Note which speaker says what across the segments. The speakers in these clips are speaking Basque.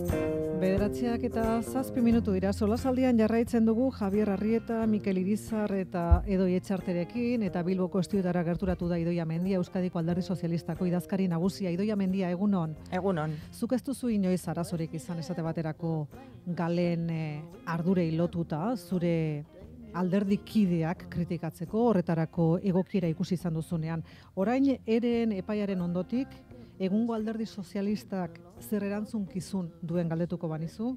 Speaker 1: Bederatziak eta zazpi minutu dira solasaldian jarraitzen dugu Javier Arrieta, Mikel Irizar eta Edo Etxarterekin eta Bilboko estiotara gerturatu da Idoia Mendia Euskadiko Alderri Sozialistako idazkari nagusia Idoia Mendia egunon. Egunon. Zuk ez duzu inoiz arazorik izan esate baterako galen eh, ardurei lotuta zure alderdi kideak kritikatzeko horretarako egokiera ikusi izan duzunean. Orain eren epaiaren ondotik egungo alderdi sozialistak zer erantzun duen galdetuko banizu?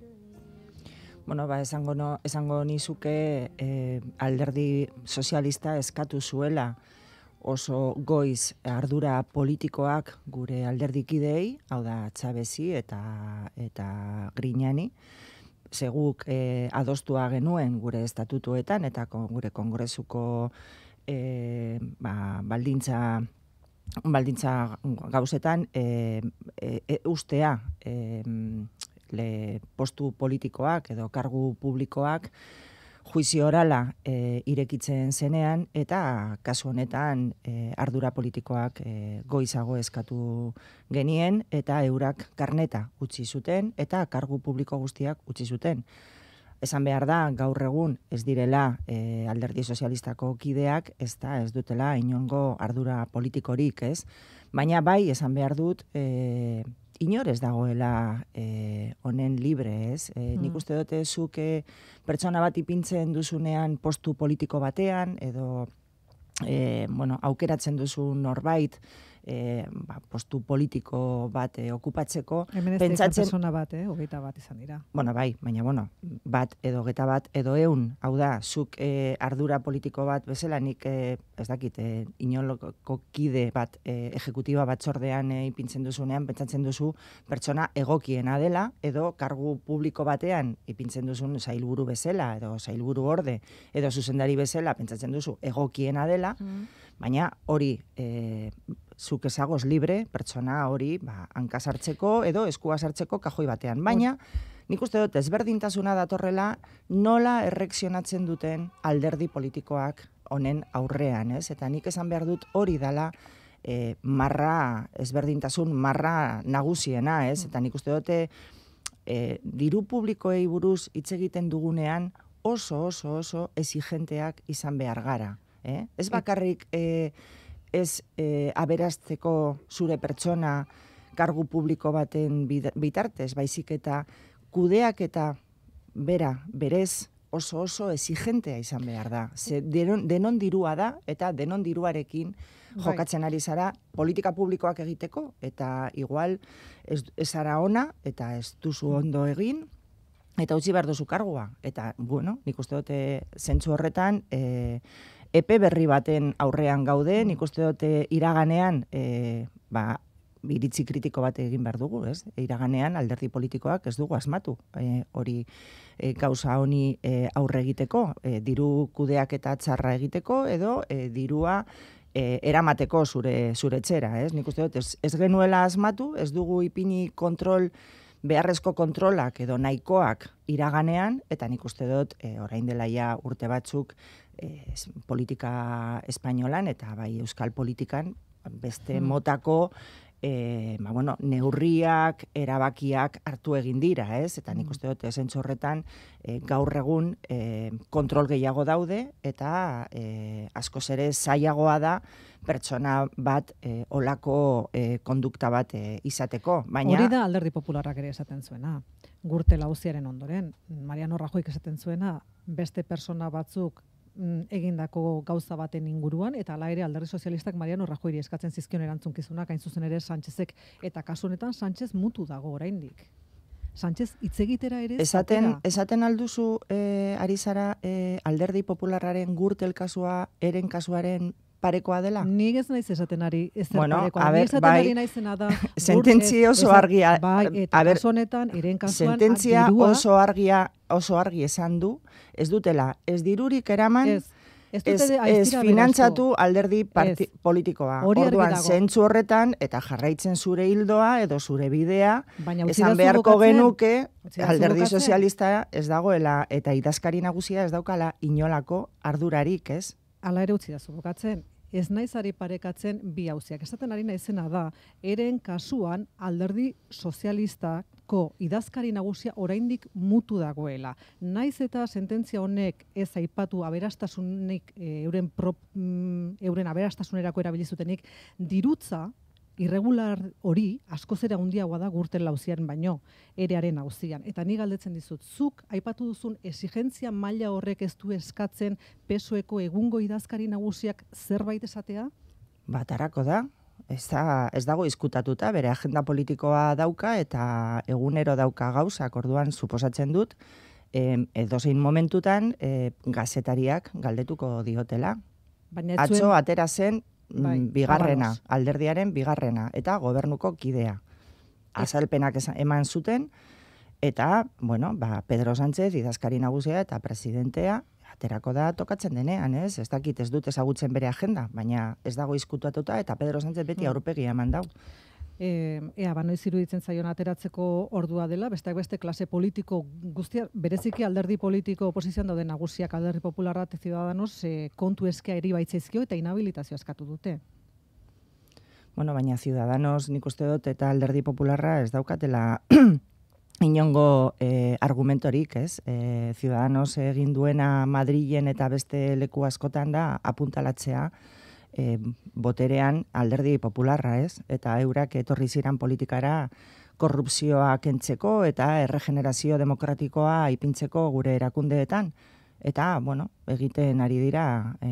Speaker 2: Bueno, ba, esango, esango nizuke e, alderdi sozialista eskatu zuela oso goiz ardura politikoak gure alderdikidei, hau da txabezi eta, eta grinani, seguk eh, adostua genuen gure estatutuetan eta gure kongresuko eh, ba, baldintza baldintza gauzetan eh, e, e, ustea e, postu politikoak edo kargu publikoak juizio orala e, irekitzen zenean eta kasu honetan e, ardura politikoak e, goizago eskatu genien eta eurak karneta utzi zuten eta kargu publiko guztiak utzi zuten esan behar da, gaur egun ez direla e, alderdi sozialistako kideak, ez da, ez dutela inongo ardura politikorik, ez? Baina bai, esan behar dut, e, ez dagoela eh, honen libre, ez? E, nik uste dute zuke pertsona bat ipintzen duzunean postu politiko batean, edo, e, bueno, aukeratzen duzu norbait, e, ba, postu politiko bat eh, okupatzeko. Hemen ez
Speaker 1: da bat, eh? Ogeita bat izan dira.
Speaker 2: Bona, bai, baina, bueno, bat edo geta bat edo eun, hau da, zuk eh, ardura politiko bat bezala, nik e, ez dakit, e, inoloko kide bat, e, ejecutiba bat zordean e, ipintzen duzunean, pentsatzen duzu pertsona egokiena dela, edo kargu publiko batean ipintzen duzun zailburu bezala, edo zailburu orde, edo zuzendari bezala, pentsatzen duzu egokiena dela, mm. Baina hori e, zuk ezagoz libre, pertsona hori, ba, hankasartzeko edo eskua sartzeko kajoi batean. Bai. Baina, nik uste dut ezberdintasuna datorrela nola erreksionatzen duten alderdi politikoak honen aurrean, ez? Eta nik esan behar dut hori dala e, marra, ezberdintasun marra nagusiena, ez? Mm. Eta nik uste dute e, diru publikoei buruz hitz egiten dugunean oso, oso, oso exigenteak izan behar gara. Eh? Ez bai. bakarrik... E, ez e, eh, aberazteko zure pertsona kargu publiko baten bitartez, baizik eta kudeak eta bera, berez, oso oso exigentea izan behar da. denon, dirua da eta denon diruarekin bai. jokatzen ari zara politika publikoak egiteko eta igual ez, ez ona eta ez duzu ondo egin eta utzi behar duzu kargua. Eta, bueno, nik uste dute eh, zentzu horretan, eh, epe berri baten aurrean gaude, nik mm. uste dute eh, iraganean, e, ba, iritzi kritiko bat egin behar dugu, ez? Iraganean alderdi politikoak ez dugu asmatu eh, hori gauza honi aurre egiteko, diru kudeak eta txarra egiteko, edo dirua eramateko zure, zure txera, ez? Nik uste dut, ez, ez genuela asmatu, ez dugu ipini kontrol beharrezko kontrolak edo nahikoak iraganean, eta nik uste dut e, orain dela ja urte batzuk eh, politika espainolan eta bai euskal politikan beste hmm. motako e, ba, bueno, neurriak, erabakiak hartu egin dira, ez? Eta nik mm. uste dut, esen txorretan, e, eh, gaur egun e, kontrol gehiago daude, eta e, askoz ere zaiagoa da, pertsona bat e, olako e, kondukta bat e, izateko. Baina... Hori
Speaker 1: da alderdi popularrak ere esaten zuena, gurte lauziaren ondoren. Mariano Rajoik esaten zuena, beste pertsona batzuk Mm, egindako gauza baten inguruan eta ala ere Alderdi Sozialistak Mariano Rajoyri eskatzen zizkion erantzunkizunak hain zuzen ere Sanchezek eta kasunetan honetan mutu dago oraindik. Sanchez hitz egitera ere esaten
Speaker 2: esaten alduzu e, eh, Arizara e, eh, Alderdi Popularraren gurtel kasua eren kasuaren parekoa dela. Ni ez naiz esaten ari ez zer bueno, parekoa. Ni esaten ari bai, Sententzia oso
Speaker 1: argia. Bai, eta ber, honetan, iren
Speaker 2: kasuan. Sententzia oso argia, oso argi esan du, ez dutela, ez dirurik eraman, ez. Ez, ez finantzatu alderdi parti, ez. politikoa. Hori Orduan, zentzu horretan, eta jarraitzen zure hildoa edo zure bidea, Baina, esan beharko genuke, alderdi bukatzen. sozialista ez dagoela, eta idazkari nagusia ez daukala inolako ardurarik, ez?
Speaker 1: Ala ere utzi da zubokatzen, ez naizari parekatzen bi hauziak. Esaten ari naizena da, eren kasuan alderdi sozialistako idazkari nagusia oraindik mutu dagoela. Naiz eta sententzia honek ez aipatu aberastasunik, eh, euren, mm, euren aberastasunerako erabilizutenik, dirutza, irregular hori askozera ere handiagoa da gurten lauzian baino erearen auzian. Eta ni galdetzen dizut, zuk aipatu duzun exigentzia maila horrek ez du eskatzen pesoeko egungo idazkari nagusiak zerbait esatea?
Speaker 2: Batarako da. Ez, da, ez dago izkutatuta, bere agenda politikoa dauka eta egunero dauka gauza, akorduan suposatzen dut, em, edozein momentutan eh, gazetariak galdetuko diotela.
Speaker 1: Baina Atzo, atera
Speaker 2: zen, Mm, bai, bigarrena, alderdiaren bigarrena, eta gobernuko kidea. Azalpenak eman zuten, eta, bueno, ba, Pedro Sánchez, idazkari nagusia eta presidentea, aterako da tokatzen denean, ez? Ez dakit ez dut ezagutzen bere agenda, baina ez dago izkutuatuta eta Pedro Sánchez beti mm.
Speaker 1: aurpegia eman dau e, ea ba iruditzen zaion ateratzeko ordua dela, beste beste klase politiko guztia, bereziki alderdi politiko oposizioan daude nagusiak alderdi popularra eta ciudadanos e, kontu eskea eri baitzaizkio eta inhabilitazio askatu dute.
Speaker 2: Bueno, baina ciudadanos nik uste dut eta alderdi popularra ez daukatela inongo eh, argumentorik, ez? E, ciudadanos egin duena Madrilen eta beste leku askotan da apuntalatzea e, boterean alderdi popularra, ez? Eta eurak etorri ziren politikara korrupzioa kentzeko eta erregenerazio demokratikoa ipintzeko gure erakundeetan. Eta, bueno, egiten ari dira e,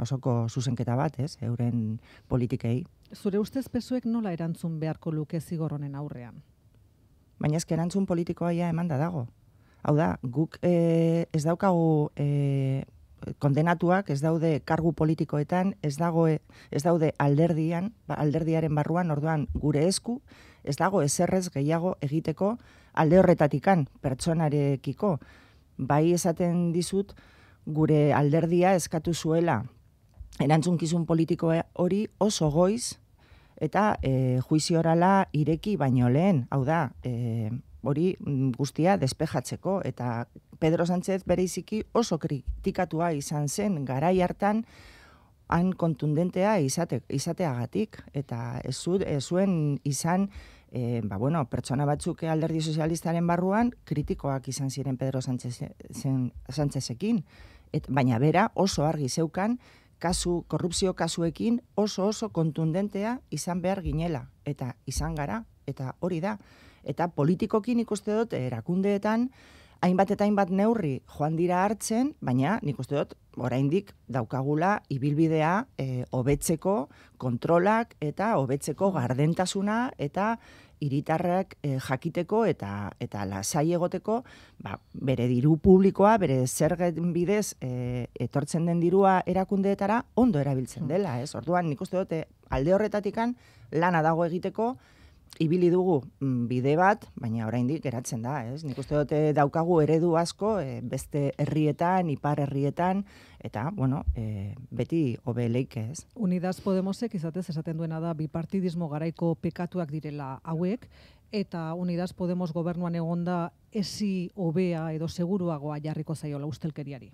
Speaker 2: osoko zuzenketa bat, ez? Euren politikei.
Speaker 1: Zure ustez pezuek nola erantzun beharko luke zigorronen aurrean? Baina ezke erantzun politikoa ja emanda dago.
Speaker 2: Hau da, guk e, ez daukagu e, kondenatuak ez daude kargu politikoetan, ez dago ez daude alderdian, ba, alderdiaren barruan, orduan gure esku, ez dago eserrez gehiago egiteko alde horretatikan pertsonarekiko bai esaten dizut gure alderdia eskatu zuela erantzunkizun politiko hori oso goiz eta e, ireki baino lehen, hau da, eh, hori mm, guztia despejatzeko eta Pedro Sánchez bereiziki oso kritikatua izan zen garai hartan han kontundentea izate, izateagatik eta ez, zu, zuen izan e, ba, bueno, pertsona batzuk alderdi sozialistaren barruan kritikoak izan ziren Pedro Sánchezekin, et, baina bera oso argi zeukan kasu, korrupzio kasuekin oso oso kontundentea izan behar ginela, eta izan gara, eta hori da eta politikokin ikuste dut erakundeetan hainbat eta hainbat neurri joan dira hartzen, baina nik uste dut, oraindik daukagula ibilbidea e, hobetzeko kontrolak eta hobetzeko gardentasuna eta hiritarrak e, jakiteko eta eta lasai egoteko, ba, bere diru publikoa, bere zergen bidez e, etortzen den dirua erakundeetara ondo erabiltzen hmm. dela, ez? Orduan nik uste dut alde horretatikan lana dago egiteko ibili dugu mm, bide bat, baina oraindik geratzen da, ez? Nik uste dute eh, daukagu eredu asko eh, beste herrietan, ipar herrietan eta, bueno, e, beti hobe leike ez?
Speaker 1: Unidas Podemosek izatez esaten duena da bipartidismo garaiko pekatuak direla hauek eta Unidas Podemos gobernuan egonda esi hobea edo seguruagoa jarriko zaiola ustelkeriari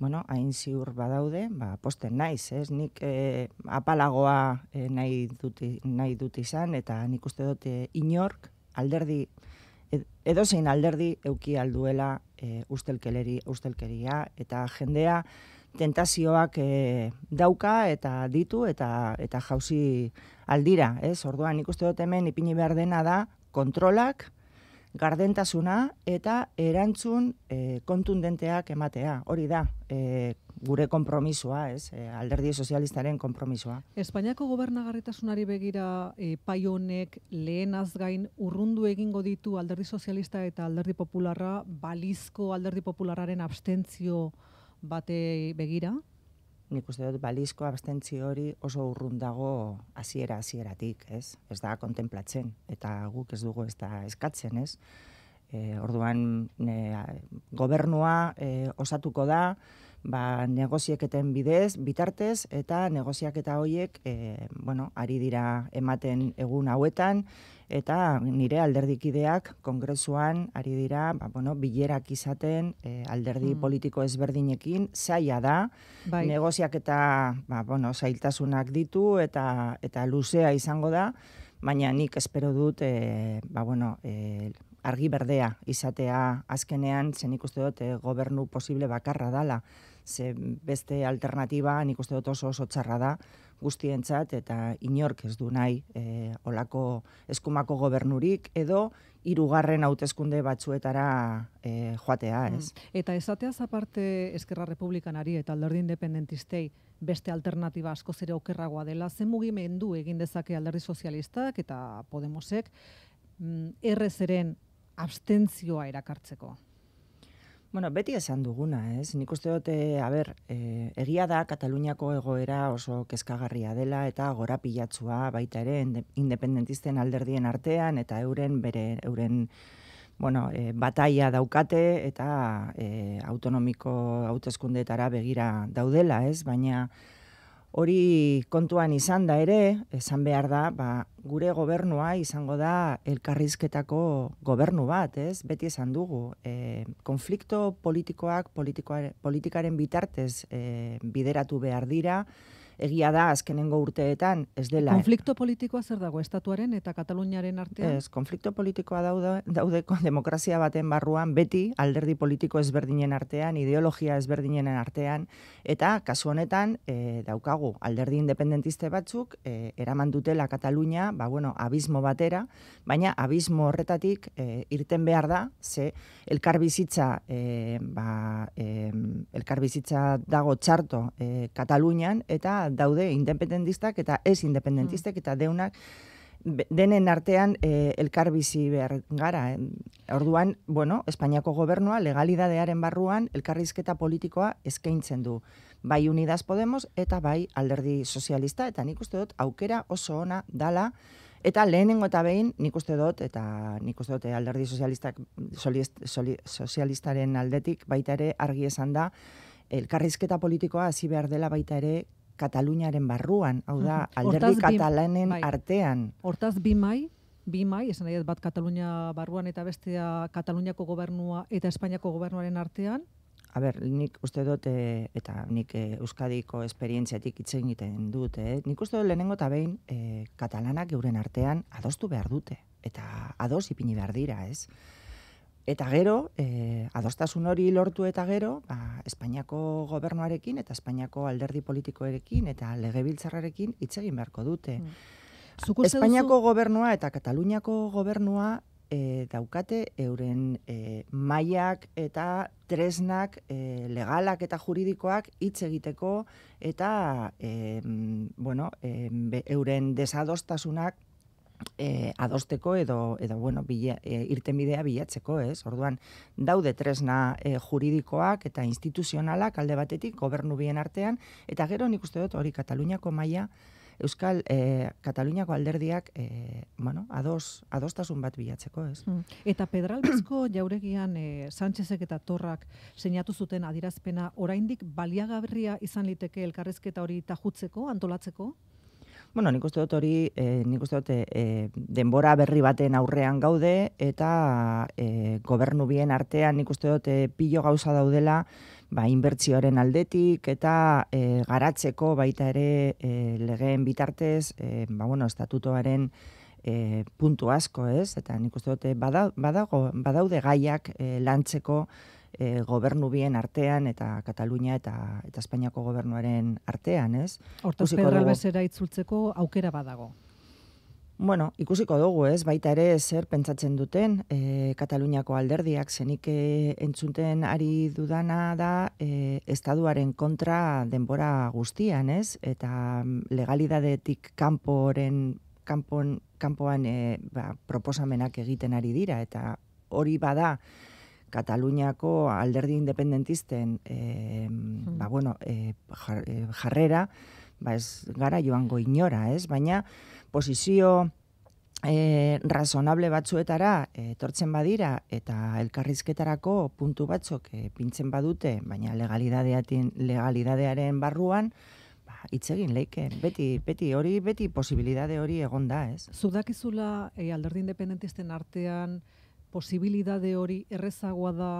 Speaker 2: bueno, hain ziur badaude, ba, posten naiz, ez? Nik e, apalagoa e, nahi, dut, nahi dut izan, eta nik uste dut eh, inork alderdi, edozein alderdi euki alduela e, ustelkeleri, ustelkeria, eta jendea tentazioak e, dauka eta ditu eta eta jauzi aldira, ez? Orduan nik uste dut hemen ipini behar dena da kontrolak, gardentasuna eta erantzun eh, kontundenteak ematea. Hori da, eh, gure konpromisoa, ez, e, alderdi sozialistaren konpromisoa.
Speaker 1: Espainiako gobernagarritasunari begira e, pai honek lehenaz urrundu egingo ditu alderdi sozialista eta alderdi popularra balizko alderdi populararen abstentzio batei begira?
Speaker 2: nik uste dut balizko abstentzi hori oso urrun dago hasiera hasieratik, ez? Ez da kontemplatzen eta guk ez dugu ez da eskatzen, ez? E, orduan ne, eh, gobernua e, osatuko da ba, negozieketen bidez, bitartez, eta negoziaketa horiek, e, bueno, ari dira ematen egun hauetan, eta nire alderdikideak kongresuan ari dira, ba, bueno, bilerak izaten e, alderdi hmm. politiko ezberdinekin, zaila da, bai. negoziaketa, ba, bueno, zailtasunak ditu, eta, eta luzea izango da, baina nik espero dut, e, ba, bueno, e, argi berdea izatea azkenean zen ikuste dut gobernu posible bakarra dala ze beste alternativa nik uste dut oso oso txarra da guztientzat eta inork ez du nahi e, olako eskumako gobernurik edo hirugarren hauteskunde batzuetara e, joatea, mm. ez?
Speaker 1: Eta esateaz aparte Eskerra Republikanari eta Alderdi Independentistei beste alternativa asko ere okerragoa dela, zen mugimendu egin dezake Alderdi Sozialistak eta Podemosek mm, errezeren abstentzioa erakartzeko?
Speaker 2: Bueno, beti esan duguna, ez? Nik uste dute, eh, a ber, e, egia da Kataluniako egoera oso kezkagarria dela eta gora pilatzua baita ere independentisten alderdien artean eta euren bere euren bueno, e, bataia daukate eta e, autonomiko hauteskundetara begira daudela, ez? Baina Hori kontuan izan da ere, esan behar da, ba, gure gobernua izango da elkarrizketako gobernu bat, ez? beti esan dugu. E, konflikto politikoak politikoaren, politikaren bitartez e, bideratu behar dira, egia da azkenengo urteetan ez dela.
Speaker 1: Konflikto politikoa zer dago estatuaren eta Kataluniaren artean? Ez,
Speaker 2: konflikto politikoa daude, daude demokrazia baten barruan beti alderdi politiko ezberdinen artean, ideologia ezberdinen artean eta kasu honetan e, daukagu alderdi independentiste batzuk e, eraman dutela Katalunia, ba bueno, abismo batera, baina abismo horretatik e, irten behar da ze elkarbizitza e, ba, e, elkarbizitza dago txarto e, Katalunian eta daude independentistak eta ez independentistek mm. eta deunak denen artean e, eh, elkarbizi behar gara. Orduan, bueno, Espainiako gobernua legalidadearen barruan elkarrizketa politikoa eskaintzen du. Bai Unidas Podemos eta bai alderdi sozialista eta nik uste dut aukera oso ona dala Eta lehenengo eta behin, nik uste dut, eta nik uste dut, eh, alderdi sozialistaren aldetik baita ere argi esan da, elkarrizketa politikoa hasi behar dela baita ere Kataluniaren barruan, hau da, alderdi katalanen artean.
Speaker 1: Hortaz, bi mai, bi mai, esan nahi bat Katalunia barruan eta bestea Kataluniako gobernua eta Espainiako gobernuaren artean,
Speaker 2: A nik uste dut, eh, eta nik e, Euskadiko esperientziatik itzen egiten dut, eh? nik uste dut lehenengo eta behin e, katalanak euren artean adostu behar dute, eta ados ipini behar dira, ez? Eta gero, e, adostasun hori lortu eta gero, ba, Espainiako gobernuarekin eta Espainiako alderdi politikoarekin eta legebiltzarrarekin hitz egin beharko dute. Mm. Espainiako duzu? gobernua eta Kataluniako gobernua e, daukate euren e, mailak eta tresnak e, legalak eta juridikoak hitz egiteko eta e, bueno, e, euren desadostasunak e, adosteko edo, edo bueno, eh, irtenbidea bilatzeko, ez? Orduan, daude tresna eh, juridikoak eta instituzionalak alde batetik gobernu artean, eta gero nik uste dut hori Kataluniako maila Euskal e, Kataluniako alderdiak e, bueno, ados, adostasun bat bilatzeko, ez?
Speaker 1: Mm. Eta Pedralbizko jauregian e, Sánchezek eta Torrak seinatu zuten adirazpena oraindik baliagarria izan liteke elkarrezketa hori tajutzeko, antolatzeko?
Speaker 2: bueno, nik uste dut hori, e, nik uste dut eh, eh, denbora berri baten aurrean gaude, eta e, gobernu bien artean nik uste dut e, pilo gauza daudela, ba, inbertzioaren aldetik, eta e, garatzeko baita ere e, legeen bitartez, e, ba, bueno, estatutoaren e, puntu asko, ez? Eta nik uste dut, badago, badaude gaiak e, lantzeko, e, gobernu bien artean eta Katalunia eta eta Espainiako gobernuaren artean, ez? Hortuz Pedro
Speaker 1: itzultzeko aukera badago.
Speaker 2: Bueno, ikusiko dugu, ez? Baita ere zer pentsatzen duten, e, Kataluniako alderdiak zenik e, entzuten ari dudana da e, estaduaren kontra denbora guztian, ez? Eta mm, legalidadetik kanporen kanpoan e, ba, proposamenak egiten ari dira eta hori bada Kataluniako alderdi independentisten e, ba, bueno, e, jarrera, ba ez gara joango inora, ez? Baina posizio e, razonable batzuetara tortzen badira eta elkarrizketarako puntu batzuk pintzen badute, baina legalidadeatin legalidadearen barruan ba hitz egin leike, beti beti hori beti posibilitate hori egon da, ez?
Speaker 1: Zudakizula alderdi independentisten artean posibilidade hori errezagoa da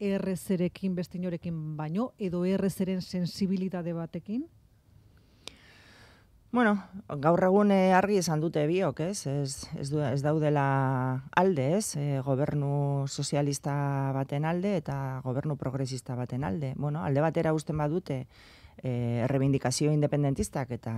Speaker 1: errezerekin, beste inorekin baino, edo errezeren sensibilitate batekin?
Speaker 2: Bueno, gaur egun eh, argi esan dute biok, ez, ez, ez, du, ez daudela alde, ez, e, gobernu sozialista baten alde eta gobernu progresista baten alde. Bueno, alde batera usten badute, e, errebindikazio independentistak eta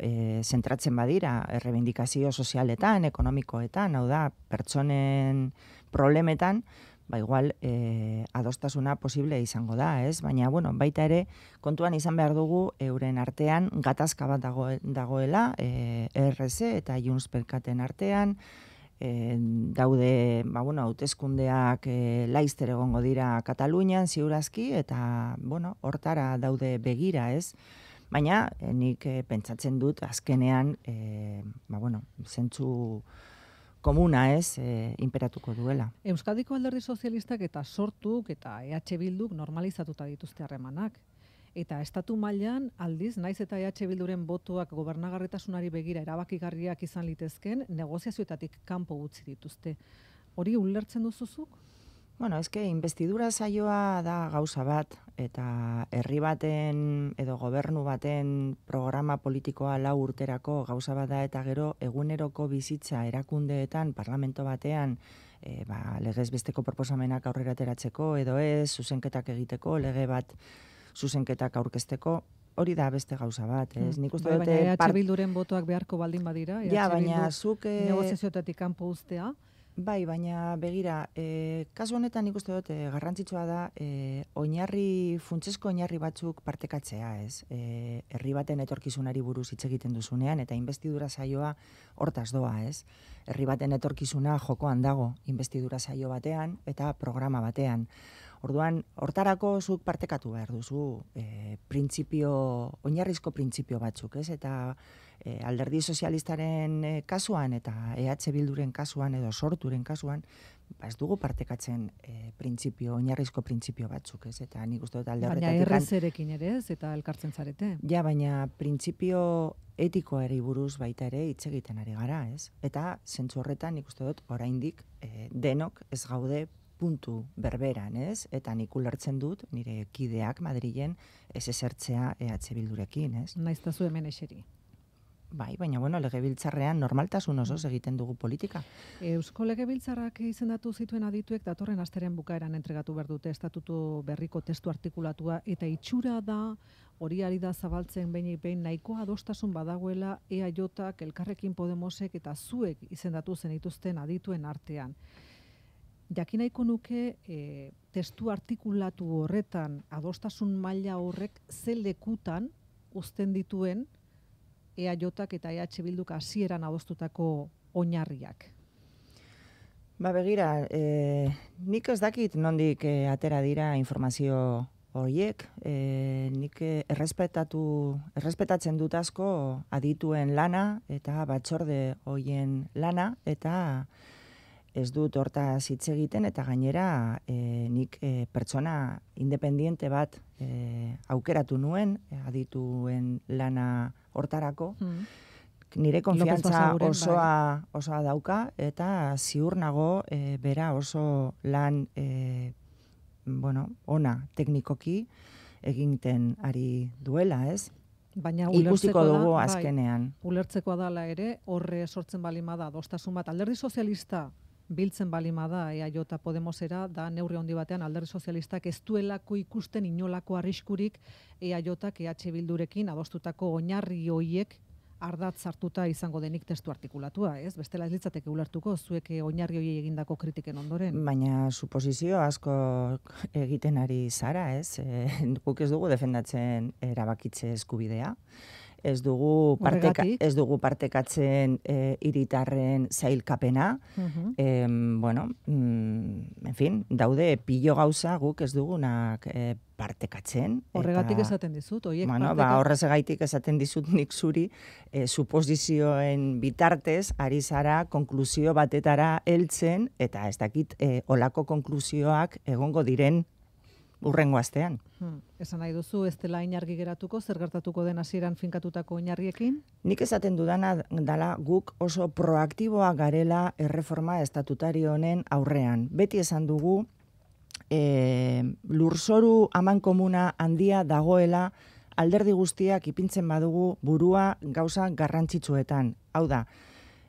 Speaker 2: e, zentratzen badira errebindikazio sozialetan, ekonomikoetan, hau da, pertsonen problemetan, ba igual e, adostasuna posible izango da, ez? Baina, bueno, baita ere, kontuan izan behar dugu euren artean gatazka bat dagoela, e, eta Junts Pelkaten artean, e, daude ba, bueno, hautezkundeak e, eh, laizter egongo dira Katalunian ziurazki eta bueno, hortara daude begira ez. Baina eh, nik e, pentsatzen dut azkenean e, ba, bueno, zentzu komuna ez e, imperatuko duela.
Speaker 1: Euskadiko alderdi sozialistak eta sortuk eta EH Bilduk normalizatuta dituzte harremanak eta estatu mailan aldiz naiz eta EH Bilduren botuak gobernagarretasunari begira erabakigarriak izan litezken negoziazioetatik kanpo utzi dituzte. Hori ulertzen duzuzuk?
Speaker 2: Bueno, eske investidura saioa da gauza bat eta herri baten edo gobernu baten programa politikoa lau urterako gauza bat da eta gero eguneroko bizitza erakundeetan parlamento batean e, ba, legez besteko proposamenak aurrera ateratzeko edo ez zuzenketak egiteko lege bat zuzenketak aurkezteko, hori da beste gauza bat, ez? Mm. Nik uste bai, dute... Baina eh, e
Speaker 1: bilduren botoak beharko baldin badira, e ja, baina zuk... E... kanpo uztea. Bai, baina begira, e,
Speaker 2: kasu honetan nik uste garrantzitsua da oinarri, funtsezko oinarri batzuk partekatzea, ez? E, herri baten etorkizunari buruz hitz egiten duzunean, eta investidura saioa hortaz doa, ez? Herri baten etorkizuna jokoan dago, investidura saio batean eta programa batean. Orduan, hortarako zuk partekatu behar duzu e, printzipio, oinarrizko printzipio batzuk, ez? Eta eh, alderdi sozialistaren eh, kasuan eta EH Bilduren kasuan edo sorturen kasuan, ba ez dugu partekatzen e, printzipio, oinarrizko printzipio batzuk, ez? Eta nik uste dut alderretatik... Baina
Speaker 1: errezerekin ere
Speaker 2: eta elkartzen zarete. Ja, baina printzipio etikoari buruz baita ere hitz egiten ari gara, ez? Eta zentzu horretan nik uste dut oraindik e, denok ez gaude puntu berberan, ez? Eta nik ulertzen dut, nire kideak Madrilen ez esertzea EH Bildurekin, ez? Naiztazu hemen eseri. Bai, baina bueno, legebiltzarrean normaltasun osoz egiten dugu politika.
Speaker 1: Eusko legebiltzarrak izendatu zituen adituek datorren asteren bukaeran entregatu behar dute estatutu berriko testu artikulatua eta itxura da hori ari da zabaltzen behin behin nahikoa adostasun badagoela EAJak, Elkarrekin Podemosek eta zuek izendatu zen zenituzten adituen artean. Jakina nuke e, testu artikulatu horretan adostasun maila horrek ze lekutan uzten dituen EAJak eta EH Bilduk hasieran adostutako oinarriak.
Speaker 2: Ba begira, e, nik ez dakit nondik e, atera dira informazio horiek, e, nik e, errespetatu, errespetatzen dut asko adituen lana eta batxorde hoien lana eta ez dut horta hitz egiten eta gainera e, nik eh, pertsona independiente bat eh, aukeratu nuen e, adituen lana hortarako hmm. nire konfiantza osoa bai. osoa dauka eta ziur nago bera oso lan bueno, ona teknikoki eginten ari duela, ez?
Speaker 1: Baina ulertzeko dugu bai, azkenean. Bai, ulertzekoa dala ere, horre sortzen balimada, dostasun bat, alderdi sozialista biltzen balima da EAJ Podemosera da neurri handi batean alder sozialistak ez duelako ikusten inolako arriskurik EAJ ta EH bildurekin adostutako oinarri hoiek ardat izango denik testu artikulatua, ez? Bestela ez litzateke ulertuko zuek eh, oinarri hoiei egindako kritiken ondoren.
Speaker 2: Baina suposizio asko egiten ari zara, ez? Eh, guk ez dugu defendatzen erabakitze eskubidea ez dugu parteka, ez dugu partekatzen eh hiritarren sailkapena uh bueno mm, en fin daude pillo gauza guk ez dugunak e, partekatzen horregatik esaten
Speaker 1: dizut oiek bueno ba
Speaker 2: horrezegaitik esaten dizut nik zuri e, suposizioen bitartez ari zara konklusio batetara heltzen eta ez dakit e, eh, olako konklusioak egongo diren urrengo astean.
Speaker 1: Hmm. Esan nahi duzu, ez dela inargi geratuko, zer gertatuko den hasieran finkatutako oinarriekin? Nik esaten dudana dala
Speaker 2: guk oso proaktiboa garela erreforma estatutari honen aurrean. Beti esan dugu, e, lurzoru aman komuna handia dagoela alderdi guztiak ipintzen badugu burua gauza garrantzitsuetan. Hau da,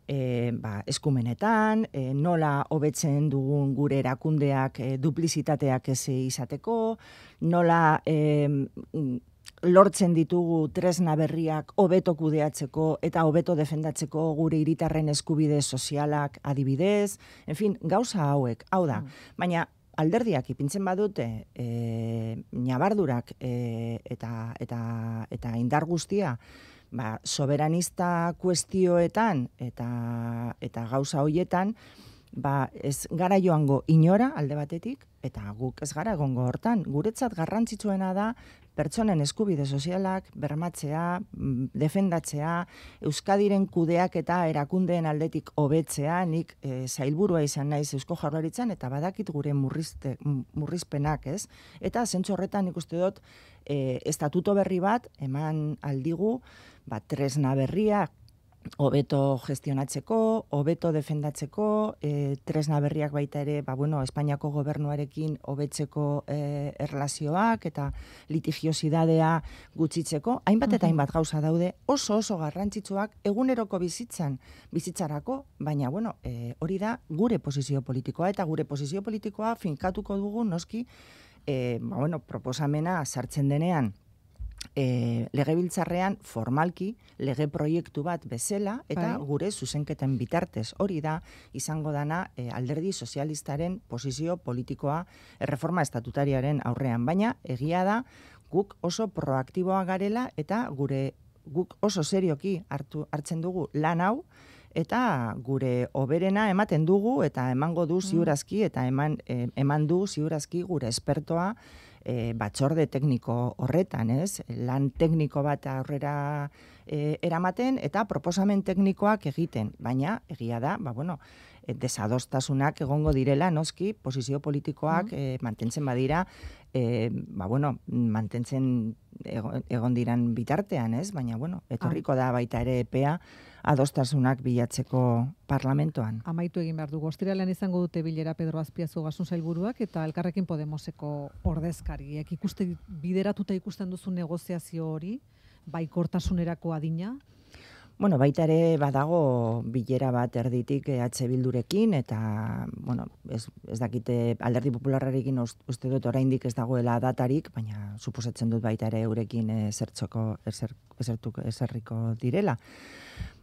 Speaker 2: e, ba, eskumenetan, e, nola hobetzen dugun gure erakundeak e, duplizitateak ez izateko, nola e, lortzen ditugu tresna berriak hobeto kudeatzeko eta hobeto defendatzeko gure hiritarren eskubide sozialak adibidez, enfin, gauza hauek, hau da. Mm. Baina alderdiak ipintzen badute eh nabardurak e, eta eta eta indar guztia ba, soberanista kuestioetan eta, eta gauza hoietan, ba, ez gara joango inora alde batetik, eta guk ez gara egongo hortan. Guretzat garrantzitsuena da, pertsonen eskubide sozialak, bermatzea, mm, defendatzea, Euskadiren kudeak eta erakundeen aldetik hobetzea, nik e, eh, zailburua izan naiz Eusko Jaurlaritzan eta badakit gure murrizte, murrizpenak, ez? Eta zentsu horretan ikuste dut, e, estatuto berri bat, eman aldigu, ba, tresna hobeto gestionatzeko, hobeto defendatzeko, e, tresna baita ere, ba, bueno, Espainiako gobernuarekin hobetzeko e, erlazioak eta litigiosidadea gutxitzeko, hainbat eta hainbat gauza daude oso oso garrantzitsuak eguneroko bizitzan bizitzarako, baina bueno, e, hori da gure posizio politikoa eta gure posizio politikoa finkatuko dugu noski, e, ba, bueno, proposamena sartzen denean e, legebiltzarrean formalki lege proiektu bat bezela, eta bai. gure zuzenketen bitartez hori da izango dana e, alderdi sozialistaren posizio politikoa erreforma estatutariaren aurrean baina egia da guk oso proaktiboa garela eta gure guk oso serioki hartu hartzen dugu lan hau eta gure oberena ematen dugu eta emango du mm. ziurazki eta eman eh, eman du ziurazki gure espertoa Eh, batzorde tekniko horretan, ez? Lan tekniko bat aurrera E, eramaten eta proposamen teknikoak egiten, baina egia da, ba bueno, e, desadostasunak egongo direla noski posizio politikoak e, mantentzen badira ba, bueno, mantentzen egon, diran bitartean, ez? Baina, bueno, etorriko da baita ere epea adostasunak bilatzeko parlamentoan.
Speaker 1: Amaitu egin behar dugu. izango dute bilera Pedro Azpiazu gasun zailburuak eta Elkarrekin Podemoseko ordezkariek ikuste bideratuta ikusten duzu negoziazio hori kortasunerako adina?
Speaker 2: Bueno, baita ere badago bilera bat erditik EH Bildurekin eta bueno, ez, ez dakite Alderdi Popularrarekin uste dut oraindik ez dagoela datarik, baina suposatzen dut baita ere eurekin eh, zertzoko ezerriko direla.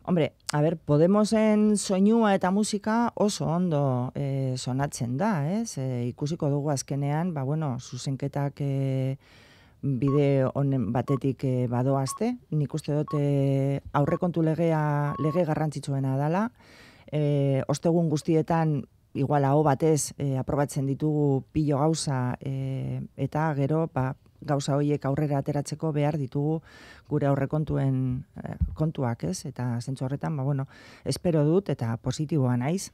Speaker 2: Hombre, a ver, Podemosen soinua eta musika oso ondo eh, sonatzen da, ez? Eh, ikusiko dugu azkenean, ba bueno, zuzenketak Eh, bide honen batetik e, badoazte. Nik uste dut eh, aurrekontu legea lege garrantzitsuena dela. E, eh, ostegun guztietan igual hau batez aprobatzen ditugu pilo gauza eta gero ba, gauza horiek aurrera ateratzeko behar ditugu gure aurrekontuen e, kontuak, ez? Eta zentzu horretan, ba, bueno, espero dut eta positiboa naiz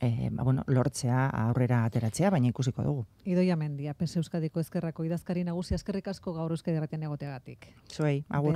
Speaker 2: e, ba, bueno, lortzea aurrera ateratzea, baina ikusiko dugu.
Speaker 1: Idoia mendia, PES Euskadiko Ezkerrako idazkari nagusia eskerrik asko gaur Euskadi egoteagatik.
Speaker 2: Zuei, agur.